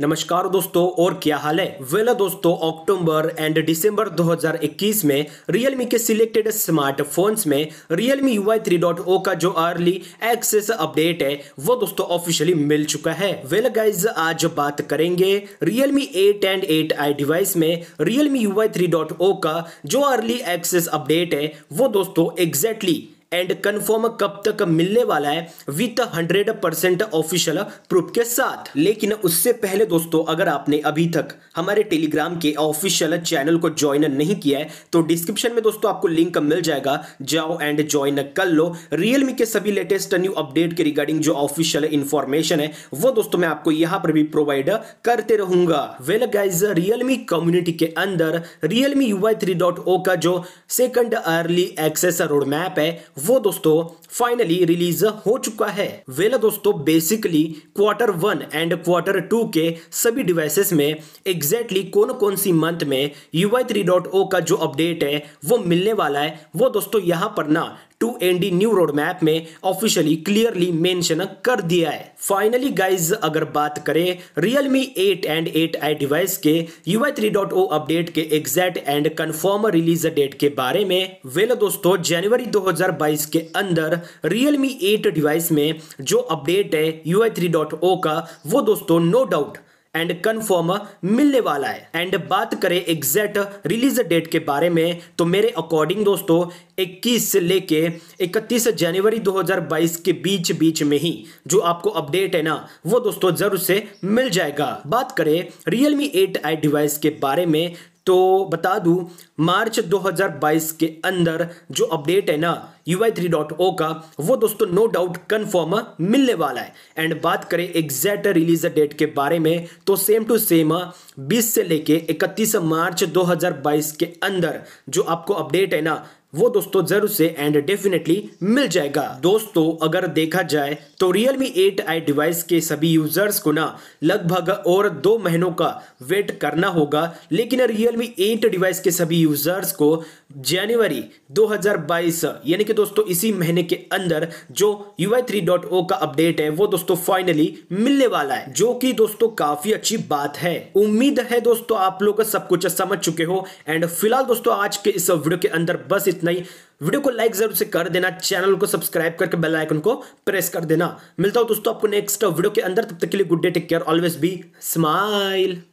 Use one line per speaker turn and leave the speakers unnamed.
नमस्कार दोस्तों और क्या हाल है वेल दोस्तों अक्टूबर एंड दिसंबर 2021 में रियलमी के सिलेक्टेड स्मार्टफोन्स में Realme U I three dot O का जो अर्ली एक्सेस अपडेट है वो दोस्तों ऑफिशियली मिल चुका है वेल गाइज आज बात करेंगे Realme 8 and eight I device में Realme U I three dot O का जो अर्ली एक्सेस अपडेट है वो दोस्तों एग्जैक्टली exactly एंड कंफर्म कब तक मिलने वाला है with hundred percent official proof के साथ लेकिन उससे पहले दोस्तों अगर आपने अभी तक हमारे टेलीग्राम के ऑफिशियल चैनल को ज्वाइन नहीं किया है तो डिस्क्रिप्शन में दोस्तों आपको लिंक मिल जाएगा जाओ एंड ज्वाइन कर लो रियलमी के सभी लेटेस्ट न्यू अपडेट के रिगार्डिंग जो ऑफिशियल इन्फॉर्मेशन है वो दोस्तों मैं आपको यहाँ पर भी प्रोवाइड करते रहूंगा वेल गाइज रियलमी कम्युनिटी के अंदर रियलमी यू oh का जो second early access road map है वो दोस्तों फाइनली रिलीज हो चुका है वेल दोस्तों basically quarter one and quarter two के सभी डिवाइसेस में एग्जैक्टली exactly कौन कौन सी मंथ में U I three dot O का जो अपडेट है वो मिलने वाला है वो दोस्तों यहाँ पर ना two N D new road map में ऑफिशियली क्लियरली मेंशन कर दिया है फाइनली गाइज अगर बात करें रियलमी 8 एंड 8i डिवाइस के यूआई 3.0 अपडेट के exact and confirm release date के बारे में वेल दोस्तों जनवरी 2022 के अंदर रियलमी 8 डिवाइस में जो अपडेट है यूआई 3.0 का वो दोस्तों नो डाउट एंड कन्फर्म मिलने वाला है एंड बात करें एग्जैक्ट रिलीज डेट के बारे में तो मेरे अकॉर्डिंग दोस्तों 21 से लेके 31 जनवरी 2022 के बीच बीच में ही जो आपको अपडेट है ना वो दोस्तों जरूर से मिल जाएगा बात करें रियलमी एट आई डिवाइस के बारे में तो बता दूं मार्च 2022 के अंदर जो अपडेट है ना यूआई का वो दोस्तों नो डाउट कन्फर्म मिलने वाला है एंड बात करें एग्जैक्ट रिलीज डेट के बारे में तो सेम टू सेम 20 से लेके 31 मार्च 2022 के अंदर जो आपको अपडेट है ना वो दोस्तों जरूर से एंड डेफिनेटली मिल जाएगा दोस्तों अगर देखा जाए तो Realme 8i डिवाइस के सभी यूजर्स को ना लगभग और दो महीनों का वेट करना होगा लेकिन Realme 8 डिवाइस के सभी यूजर्स को जनवरी 2022 यानी कि दोस्तों इसी महीने के अंदर जो यू थ्री डॉट ओ का अपडेट है वो दोस्तों फाइनली मिलने वाला है जो कि दोस्तों काफी अच्छी बात है उम्मीद है दोस्तों आप लोग सब कुछ समझ चुके हो एंड फिलहाल दोस्तों आज के इस वीडियो के अंदर बस इतना ही वीडियो को लाइक जरूर से कर देना चैनल को सब्सक्राइब करके बेल आइकन को प्रेस कर देना मिलता हूं दोस्तों आपको नेक्स्ट वीडियो के अंदर तब तक के लिए good day take care always be smile